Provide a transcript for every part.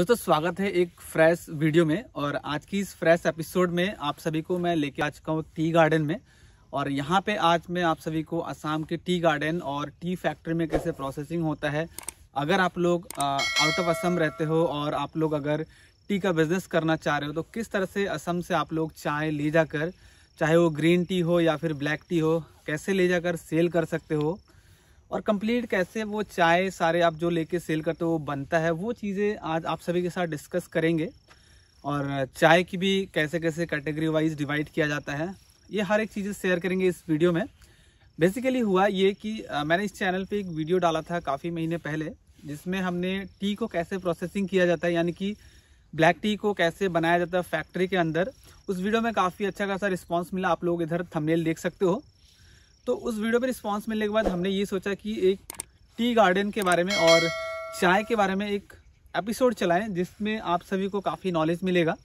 दोस्तों स्वागत है एक फ्रेश वीडियो में और आज की इस फ्रेश एपिसोड में आप सभी को मैं लेके आ चुका हूँ टी गार्डन में और यहाँ पे आज मैं आप सभी को असम के टी गार्डन और टी फैक्ट्री में कैसे प्रोसेसिंग होता है अगर आप लोग आउट ऑफ असम रहते हो और आप लोग अगर टी का बिजनेस करना चाह रहे हो तो किस तरह से असम से आप लोग चाय ले जाकर चाहे वो ग्रीन टी हो या फिर ब्लैक टी हो कैसे ले जाकर सेल कर सकते हो और कंप्लीट कैसे वो चाय सारे आप जो लेके सेल करते हो वो बनता है वो चीज़ें आज आप सभी के साथ डिस्कस करेंगे और चाय की भी कैसे कैसे कैटेगरी वाइज डिवाइड किया जाता है ये हर एक चीज़ें शेयर करेंगे इस वीडियो में बेसिकली हुआ ये कि मैंने इस चैनल पे एक वीडियो डाला था काफ़ी महीने पहले जिसमें हमने टी को कैसे प्रोसेसिंग किया जाता है यानी कि ब्लैक टी को कैसे बनाया जाता है फैक्ट्री के अंदर उस वीडियो में काफ़ी अच्छा खासा रिस्पॉन्स मिला आप लोग इधर थंबनेल देख सकते हो तो उस वीडियो पर रिस्पॉन्स मिलने के बाद हमने ये सोचा कि एक टी गार्डन के बारे में और चाय के बारे में एक एपिसोड चलाएं जिसमें आप सभी को काफ़ी नॉलेज मिलेगा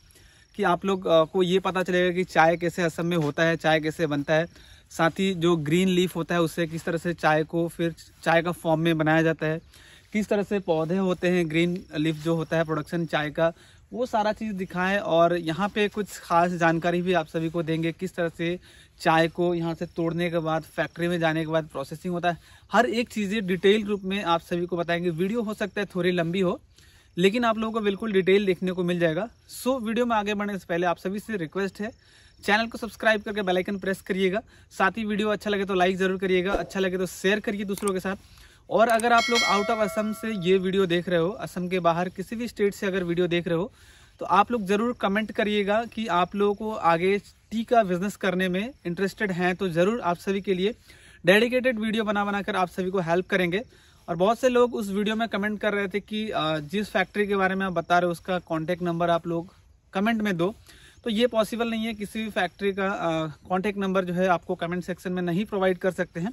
कि आप लोग को ये पता चलेगा कि चाय कैसे असम में होता है चाय कैसे बनता है साथ ही जो ग्रीन लीफ होता है उससे किस तरह से चाय को फिर चाय का फॉर्म में बनाया जाता है किस तरह से पौधे होते हैं ग्रीन लीफ जो होता है प्रोडक्शन चाय का वो सारा चीज़ दिखाएं और यहाँ पे कुछ खास जानकारी भी आप सभी को देंगे किस तरह से चाय को यहाँ से तोड़ने के बाद फैक्ट्री में जाने के बाद प्रोसेसिंग होता है हर एक चीज़ें डिटेल रूप में आप सभी को बताएंगे वीडियो हो सकता है थोड़ी लंबी हो लेकिन आप लोगों को बिल्कुल डिटेल देखने को मिल जाएगा सो वीडियो में आगे बढ़ने से पहले आप सभी से रिक्वेस्ट है चैनल को सब्सक्राइब करके बेलाइकन प्रेस करिएगा साथ ही वीडियो अच्छा लगे तो लाइक ज़रूर करिएगा अच्छा लगे तो शेयर करिए दूसरों के साथ और अगर आप लोग आउट ऑफ असम से ये वीडियो देख रहे हो असम के बाहर किसी भी स्टेट से अगर वीडियो देख रहे हो तो आप लोग ज़रूर कमेंट करिएगा कि आप लोगों को आगे टी का बिजनेस करने में इंटरेस्टेड हैं तो ज़रूर आप सभी के लिए डेडिकेटेड वीडियो बना बनाकर आप सभी को हेल्प करेंगे और बहुत से लोग उस वीडियो में कमेंट कर रहे थे कि जिस फैक्ट्री के बारे में आप बता रहे हो उसका कॉन्टैक्ट नंबर आप लोग कमेंट में दो तो ये पॉसिबल नहीं है किसी भी फैक्ट्री का कॉन्टैक्ट नंबर जो है आपको कमेंट सेक्शन में नहीं प्रोवाइड कर सकते हैं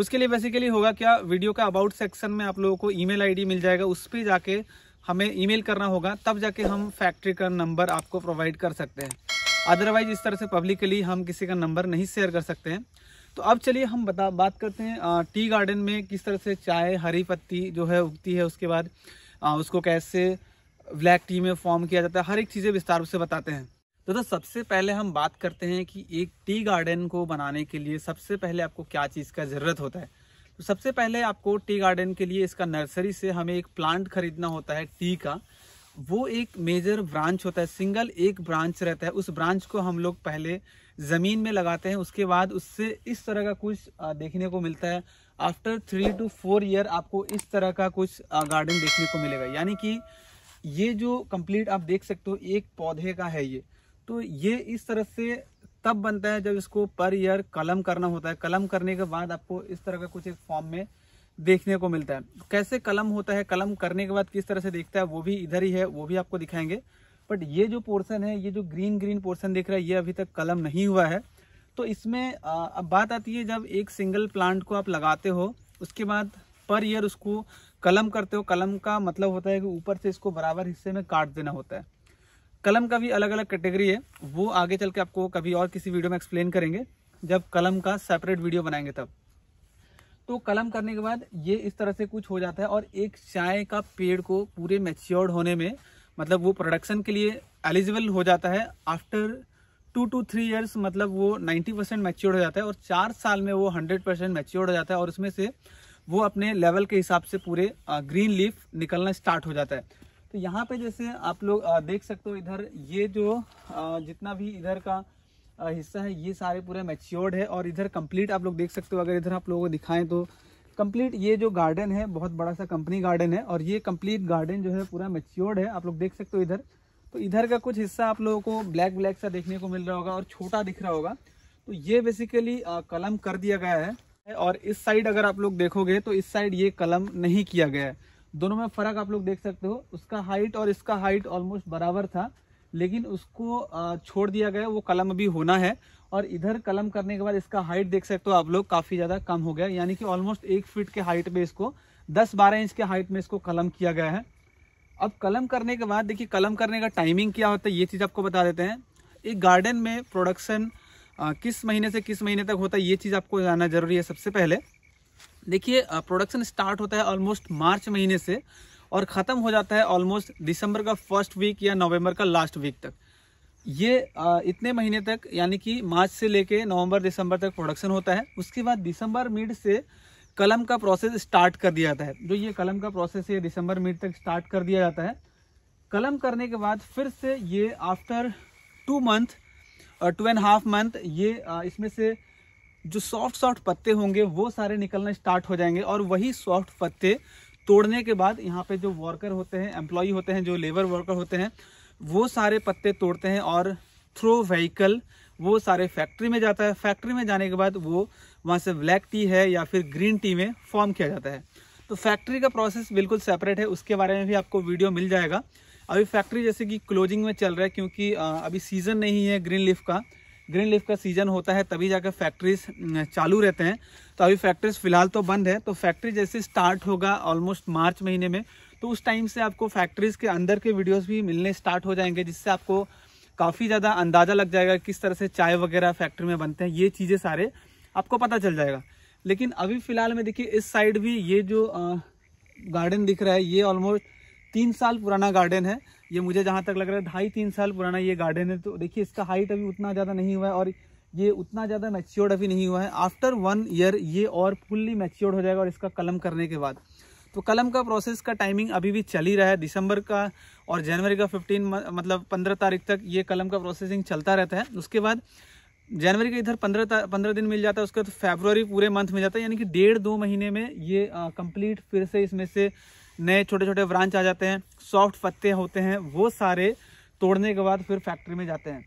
उसके लिए बेसिकली होगा क्या वीडियो का अबाउट सेक्शन में आप लोगों को ईमेल आईडी मिल जाएगा उस पर जाके हमें ईमेल करना होगा तब जाके हम फैक्ट्री का नंबर आपको प्रोवाइड कर सकते हैं अदरवाइज इस तरह से पब्लिकली हम किसी का नंबर नहीं शेयर कर सकते हैं तो अब चलिए हम बता बात करते हैं टी गार्डन में किस तरह से चाय हरी पत्ती जो है उगती है उसके बाद आ, उसको कैसे ब्लैक टी में फॉर्म किया जाता है हर एक चीज़ें विस्तार से बताते हैं तो, तो सबसे पहले हम बात करते हैं कि एक टी गार्डन को बनाने के लिए सबसे पहले आपको क्या चीज़ का ज़रूरत होता है तो सबसे पहले आपको टी गार्डन के लिए इसका नर्सरी से हमें एक प्लांट खरीदना होता है टी का वो एक मेजर ब्रांच होता है सिंगल एक ब्रांच रहता है उस ब्रांच को हम लोग पहले ज़मीन में लगाते हैं उसके बाद उससे इस तरह का कुछ देखने को मिलता है after three two four year आपको इस तरह का कुछ गार्डन देखने को मिलेगा यानी कि ये जो कंप्लीट आप देख सकते हो एक पौधे का है ये तो ये इस तरह से तब बनता है जब इसको पर ईयर कलम करना होता है कलम करने के बाद आपको इस तरह का कुछ एक फॉर्म में देखने को मिलता है कैसे कलम होता है कलम करने के बाद किस तरह से देखता है वो भी इधर ही है वो भी आपको दिखाएंगे बट ये जो पोर्सन है ये जो ग्रीन ग्रीन पोर्सन देख रहा है ये अभी तक कलम नहीं हुआ है तो इसमें अब बात आती है जब एक सिंगल प्लांट को आप लगाते हो उसके बाद पर ईयर उसको कलम करते हो कलम का मतलब होता है कि ऊपर से इसको बराबर हिस्से में काट देना होता है कलम का भी अलग अलग कैटेगरी है वो आगे चल के आपको कभी और किसी वीडियो में एक्सप्लेन करेंगे जब कलम का सेपरेट वीडियो बनाएंगे तब तो कलम करने के बाद ये इस तरह से कुछ हो जाता है और एक चाय का पेड़ को पूरे मेच्योर्ड होने में मतलब वो प्रोडक्शन के लिए एलिजिबल हो जाता है after two two three years मतलब वो नाइन्टी परसेंट मैच्योर्ड हो जाता है और चार साल में वो हंड्रेड परसेंट मैच्योर्ड हो जाता है और उसमें से वो अपने लेवल के हिसाब से पूरे ग्रीन लीफ निकलना स्टार्ट हो जाता है तो यहाँ पे जैसे आप लोग देख सकते हो इधर ये जो जितना भी इधर का हिस्सा है ये सारे पूरे मेच्योर्ड है और इधर कंप्लीट आप लोग देख सकते हो अगर इधर आप लोगों को दिखाएं तो कंप्लीट ये जो गार्डन है बहुत बड़ा सा कंपनी गार्डन है और ये कंप्लीट गार्डन जो है पूरा मेच्योर्ड है आप लोग देख सकते हो इधर तो इधर का कुछ हिस्सा आप लोगों को ब्लैक ब्लैक सा देखने को मिल रहा होगा और छोटा दिख रहा होगा तो ये बेसिकली कलम कर दिया गया है और इस साइड अगर आप लोग देखोगे तो इस साइड ये कलम नहीं किया गया है दोनों में फर्क आप लोग देख सकते हो उसका हाइट और इसका हाइट ऑलमोस्ट बराबर था लेकिन उसको छोड़ दिया गया वो कलम अभी होना है और इधर कलम करने के बाद इसका हाइट देख सकते हो आप लोग काफ़ी ज़्यादा कम हो गया यानी कि ऑलमोस्ट एक फीट के हाइट में इसको दस बारह इंच के हाइट में इसको कलम किया गया है अब कलम करने के बाद देखिए कलम करने का टाइमिंग क्या होता है ये चीज़ आपको बता देते हैं एक गार्डन में प्रोडक्शन किस महीने से किस महीने तक होता है ये चीज़ आपको जानना जरूरी है सबसे पहले देखिए प्रोडक्शन स्टार्ट होता है ऑलमोस्ट मार्च महीने से और ख़त्म हो जाता है ऑलमोस्ट दिसंबर का फर्स्ट वीक या नवंबर का लास्ट वीक तक ये इतने महीने तक यानी कि मार्च से लेके नवंबर दिसंबर तक प्रोडक्शन होता है उसके बाद दिसंबर मिड से कलम का प्रोसेस स्टार्ट कर दिया जाता है जो ये कलम का प्रोसेस है दिसंबर मिड तक स्टार्ट कर दिया जाता है कलम करने के बाद फिर से ये after two month two and half month ये इसमें से जो सॉफ्ट सॉफ्ट पत्ते होंगे वो सारे निकलना स्टार्ट हो जाएंगे और वही सॉफ्ट पत्ते तोड़ने के बाद यहाँ पे जो वर्कर होते हैं एम्प्लॉय होते हैं जो लेबर वर्कर होते हैं वो सारे पत्ते तोड़ते हैं और थ्रो व्हीकल वो सारे फैक्ट्री में जाता है फैक्ट्री में जाने के बाद वो वहाँ से ब्लैक टी है या फिर ग्रीन टी में फॉर्म किया जाता है तो फैक्ट्री का प्रोसेस बिल्कुल सेपरेट है उसके बारे में भी आपको वीडियो मिल जाएगा अभी फैक्ट्री जैसे कि क्लोजिंग में चल रहा है क्योंकि अभी सीज़न नहीं है ग्रीन लिफ का ग्रीन लीफ का सीजन होता है तभी जाकर फैक्ट्रीज चालू रहते हैं तो अभी फैक्ट्रीज फिलहाल तो बंद है तो फैक्ट्री जैसे स्टार्ट होगा ऑलमोस्ट मार्च महीने में तो उस टाइम से आपको फैक्ट्रीज के अंदर के वीडियोस भी मिलने स्टार्ट हो जाएंगे जिससे आपको काफ़ी ज़्यादा अंदाज़ा लग जाएगा किस तरह से चाय वगैरह फैक्ट्री में बनते हैं ये चीज़ें सारे आपको पता चल जाएगा लेकिन अभी फ़िलहाल में देखिए इस साइड भी ये जो गार्डन दिख रहा है ये ऑलमोस्ट तीन साल पुराना गार्डन है ये मुझे जहाँ तक लग रहा है ढाई तीन साल पुराना ये गार्डन है तो देखिए इसका हाइट अभी उतना ज़्यादा नहीं हुआ है और ये उतना ज़्यादा मैच्योर्ड अभी नहीं हुआ है आफ्टर वन ईयर ये और फुल्ली मैच्योर्ड हो जाएगा और इसका कलम करने के बाद तो कलम का प्रोसेस का टाइमिंग अभी भी चल ही रहा है दिसंबर का और जनवरी का फिफ्टीन मतलब पंद्रह तारीख तक ये कलम का प्रोसेसिंग चलता रहता है उसके बाद जनवरी के इधर पंद्रह पंद्रह दिन मिल जाता है उसके बाद तो फेबरवरी पूरे मंथ मिल जाता है यानी कि डेढ़ दो महीने में ये कंप्लीट फिर से इसमें से नए छोटे छोटे ब्रांच आ जाते हैं सॉफ्ट पत्ते होते हैं वो सारे तोड़ने के बाद फिर फैक्ट्री में जाते हैं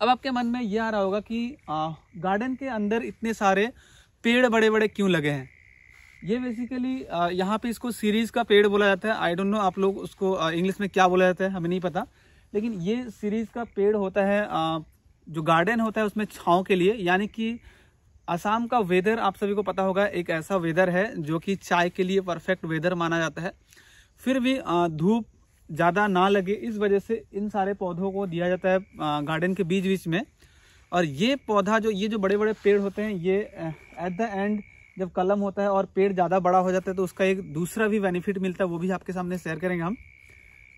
अब आपके मन में ये आ रहा होगा कि आ, गार्डन के अंदर इतने सारे पेड़ बड़े बड़े क्यों लगे हैं ये बेसिकली यहाँ पे इसको सीरीज़ का पेड़ बोला जाता है आई डोंट नो आप लोग उसको इंग्लिश में क्या बोला जाता है हमें नहीं पता लेकिन ये सीरीज़ का पेड़ होता है आ, जो गार्डन होता है उसमें छाँव के लिए यानी कि असम का वेदर आप सभी को पता होगा एक ऐसा वेदर है जो कि चाय के लिए परफेक्ट वेदर माना जाता है फिर भी धूप ज़्यादा ना लगे इस वजह से इन सारे पौधों को दिया जाता है गार्डन के बीच बीच में और ये पौधा जो ये जो बड़े बड़े पेड़ होते हैं ये एट द एंड जब कलम होता है और पेड़ ज़्यादा बड़ा हो जाता है तो उसका एक दूसरा भी बेनिफिट मिलता है वो भी आपके सामने शेयर करेंगे हम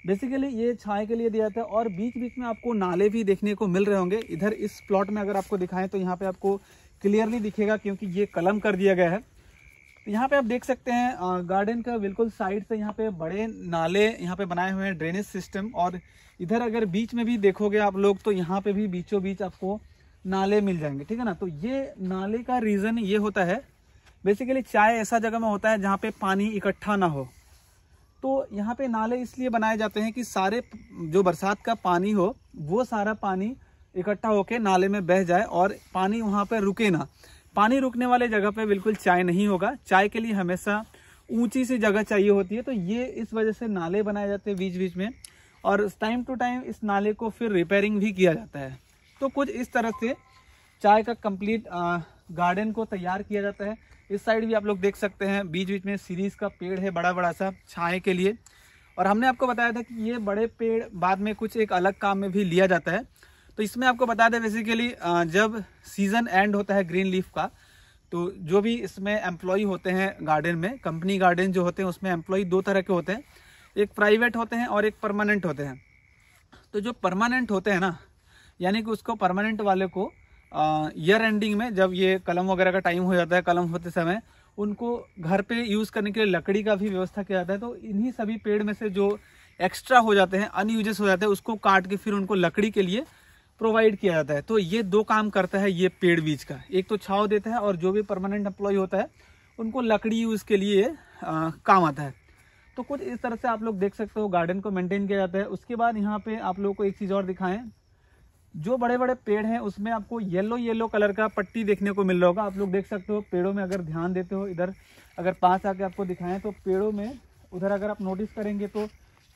बेसिकली ये छाए के लिए दिया जाता है और बीच बीच में आपको नाले भी देखने को मिल रहे होंगे इधर इस प्लॉट में अगर आपको दिखाएं तो यहाँ पे आपको क्लियरली दिखेगा क्योंकि ये कलम कर दिया गया है तो यहाँ पे आप देख सकते हैं गार्डन का बिल्कुल साइड से यहाँ पे बड़े नाले यहाँ पे बनाए हुए हैं ड्रेनेज सिस्टम और इधर अगर बीच में भी देखोगे आप लोग तो यहाँ पे भी बीचों बीच आपको नाले मिल जाएंगे ठीक है ना तो ये नाले का रीज़न ये होता है बेसिकली चाय ऐसा जगह में होता है जहाँ पे पानी इकट्ठा ना हो तो यहाँ पे नाले इसलिए बनाए जाते हैं कि सारे जो बरसात का पानी हो वो सारा पानी इकट्ठा होके नाले में बह जाए और पानी वहाँ पर रुके ना पानी रुकने वाले जगह पे बिल्कुल चाय नहीं होगा चाय के लिए हमेशा ऊंची सी जगह चाहिए होती है तो ये इस वजह से नाले बनाए जाते हैं बीच बीच में और टाइम टू टाइम इस नाले को फिर रिपेयरिंग भी किया जाता है तो कुछ इस तरह से चाय का कंप्लीट गार्डन को तैयार किया जाता है इस साइड भी आप लोग देख सकते हैं बीच बीच में सीरीज़ का पेड़ है बड़ा बड़ा सा छाए के लिए और हमने आपको बताया था कि ये बड़े पेड़ बाद में कुछ एक अलग काम में भी लिया जाता है तो इसमें आपको बता दें बेसिकली जब सीज़न एंड होता है ग्रीन लीफ का तो जो भी इसमें एम्प्लॉई होते हैं गार्डन में कंपनी गार्डन जो होते हैं उसमें एम्प्लॉई दो तरह के होते हैं एक प्राइवेट होते हैं और एक परमानेंट होते हैं तो जो परमानेंट होते हैं ना यानी कि उसको परमानेंट वाले को ईयर एंडिंग में जब ये कलम वगैरह का टाइम हो जाता है कलम होते समय उनको घर पे यूज़ करने के लिए लकड़ी का भी व्यवस्था किया जाता है तो इन्हीं सभी पेड़ में से जो एक्स्ट्रा हो जाते हैं अनयूजेस हो जाते हैं उसको काट के फिर उनको लकड़ी के लिए प्रोवाइड किया जाता है तो ये दो काम करता है ये पेड़ बीज का एक तो छाव देता है और जो भी परमानेंट एम्प्लॉय होता है उनको लकड़ी यूज के लिए आ, काम आता है तो कुछ इस तरह से आप लोग देख सकते हो गार्डन को मेंटेन किया जाता है उसके बाद यहाँ पे आप लोगों को एक चीज़ और दिखाएं जो बड़े बड़े पेड़ हैं उसमें आपको येलो येलो कलर का पट्टी देखने को मिल रहा होगा आप लोग देख सकते हो पेड़ों में अगर ध्यान देते हो इधर अगर पास आके आपको दिखाएं तो पेड़ों में उधर अगर आप नोटिस करेंगे तो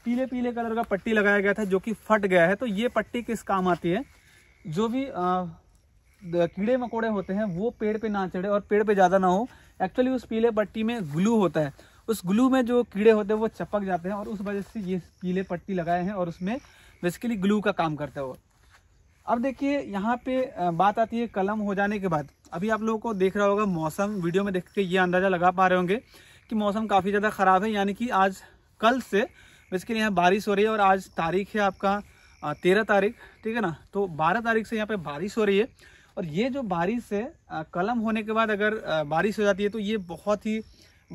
पीले पीले कलर का पट्टी लगाया गया था जो कि फट गया है तो ये पट्टी किस काम आती है जो भी आ, कीड़े मकोड़े होते हैं वो पेड़ पे ना चढ़े और पेड़ पे ज़्यादा ना हो एक्चुअली उस पीले पट्टी में ग्लू होता है उस ग्लू में जो कीड़े होते हैं वो चपक जाते हैं और उस वजह से ये पीले पट्टी लगाए हैं और उसमें बेसिकली ग्लू का काम करता है वो अब देखिए यहाँ पे बात आती है कलम हो जाने के बाद अभी आप लोगों को देख रहा होगा मौसम वीडियो में देख के ये अंदाज़ा लगा पा रहे होंगे कि मौसम काफ़ी ज़्यादा ख़राब है यानी कि आज कल से बेसिकली यहाँ बारिश हो रही है और आज तारीख है आपका तेरह तारीख ठीक है ना तो बारह तारीख से यहाँ पे बारिश हो रही है और ये जो बारिश है कलम होने के बाद अगर बारिश हो जाती है तो ये बहुत ही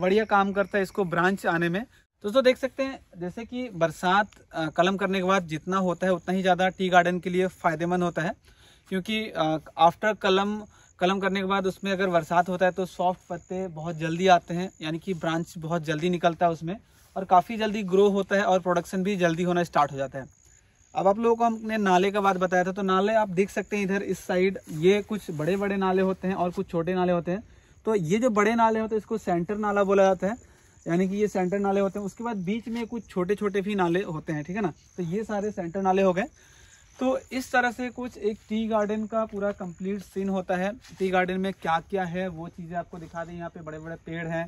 बढ़िया काम करता है इसको ब्रांच आने में तो दोस्तों देख सकते हैं जैसे कि बरसात कलम करने के बाद जितना होता है उतना ही ज़्यादा टी गार्डन के लिए फ़ायदेमंद होता है क्योंकि आफ्टर कलम कलम करने के बाद उसमें अगर बरसात होता है तो सॉफ्ट पत्ते बहुत जल्दी आते हैं यानी कि ब्रांच बहुत जल्दी निकलता है उसमें और काफ़ी जल्दी ग्रो होता है और प्रोडक्शन भी जल्दी होना स्टार्ट हो जाता है अब आप लोगों को हमने नाले का बात बताया था तो नाले आप देख सकते हैं इधर इस साइड ये कुछ बड़े बड़े नाले होते हैं और कुछ छोटे नाले होते हैं तो ये जो बड़े नाले होते हैं इसको सेंटर नाला बोला जाता है यानी कि ये सेंटर नाले होते हैं उसके बाद बीच में कुछ छोटे छोटे भी नाले होते हैं ठीक है ना तो ये सारे सेंटर नाले हो गए तो इस तरह से कुछ एक टी गार्डन का पूरा कंप्लीट सीन होता है टी गार्डन में क्या क्या है वो चीज़ें आपको दिखा दें यहाँ पे बड़े बड़े पेड़ हैं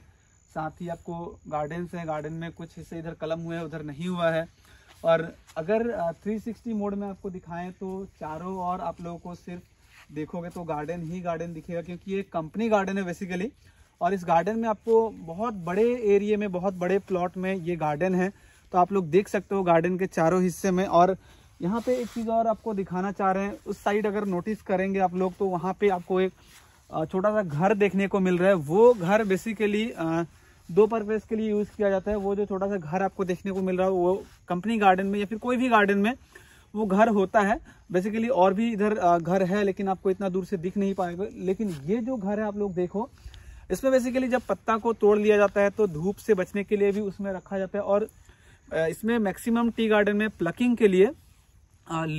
साथ ही आपको गार्डन्स हैं गार्डन में कुछ हिस्से इधर कलम हुए हैं उधर नहीं हुआ है और अगर 360 मोड में आपको दिखाएं तो चारों और आप लोगों को सिर्फ देखोगे तो गार्डन ही गार्डन दिखेगा क्योंकि ये कंपनी गार्डन है बेसिकली और इस गार्डन में आपको बहुत बड़े एरिए में बहुत बड़े प्लॉट में ये गार्डन है तो आप लोग देख सकते हो गार्डन के चारों हिस्से में और यहाँ पे एक चीज़ और आपको दिखाना चाह रहे हैं उस साइड अगर नोटिस करेंगे आप लोग तो वहाँ पे आपको एक छोटा सा घर देखने को मिल रहा है वो घर बेसिकली दो पर्पज के लिए यूज किया जाता है वो जो छोटा सा घर आपको देखने को मिल रहा है वो कंपनी गार्डन में या फिर कोई भी गार्डन में वो घर होता है बेसिकली और भी इधर घर है लेकिन आपको इतना दूर से दिख नहीं पाएगा लेकिन ये जो घर है आप लोग देखो इसमें बेसिकली जब पत्ता को तोड़ लिया जाता है तो धूप से बचने के लिए भी उसमें रखा जाता है और इसमें मैक्सिमम टी गार्डन में प्लकिंग के लिए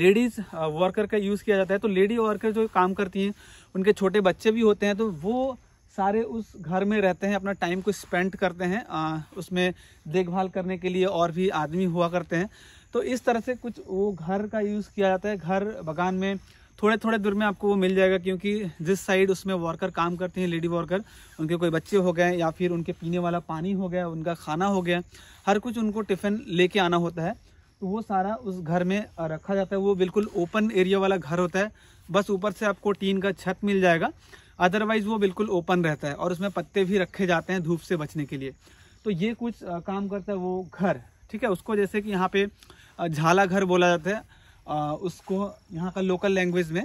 लेडीज़ वर्कर का यूज़ किया जाता है तो लेडी वर्कर जो काम करती हैं उनके छोटे बच्चे भी होते हैं तो वो सारे उस घर में रहते हैं अपना टाइम को स्पेंड करते हैं आ, उसमें देखभाल करने के लिए और भी आदमी हुआ करते हैं तो इस तरह से कुछ वो घर का यूज़ किया जाता है घर बगान में थोड़े थोड़े दूर में आपको वो मिल जाएगा क्योंकि जिस साइड उसमें वर्कर काम करते हैं लेडी वर्कर उनके कोई बच्चे हो गए या फिर उनके पीने वाला पानी हो गया उनका खाना हो गया हर कुछ उनको टिफ़िन लेके आना होता है तो वो सारा उस घर में रखा जाता है वो बिल्कुल ओपन एरिया वाला घर होता है बस ऊपर से आपको टीन का छत मिल जाएगा अदरवाइज़ वो बिल्कुल ओपन रहता है और उसमें पत्ते भी रखे जाते हैं धूप से बचने के लिए तो ये कुछ काम करता है वो घर ठीक है उसको जैसे कि यहाँ पे झाला घर बोला जाता है उसको यहाँ का लोकल लैंग्वेज में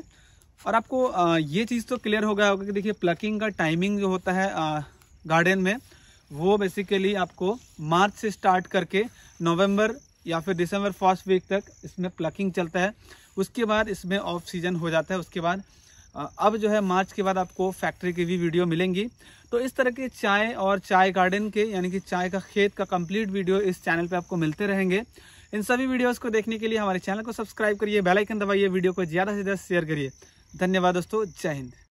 और आपको ये चीज़ तो क्लियर हो गया होगा कि देखिए प्लकिंग का टाइमिंग जो होता है गार्डन में वो बेसिकली आपको मार्च से स्टार्ट करके नवंबर या फिर दिसंबर फर्स्ट वीक तक इसमें प्लकिंग चलता है उसके बाद इसमें ऑफ सीजन हो जाता है उसके बाद अब जो है मार्च के बाद आपको फैक्ट्री की भी वीडियो मिलेंगी तो इस तरह के चाय और चाय गार्डन के यानी कि चाय का खेत का कंप्लीट वीडियो इस चैनल पे आपको मिलते रहेंगे इन सभी वीडियोस को देखने के लिए हमारे चैनल को सब्सक्राइब करिए बेल आइकन दबाइए वीडियो को ज़्यादा से ज़्यादा शेयर करिए धन्यवाद दोस्तों जय हिंद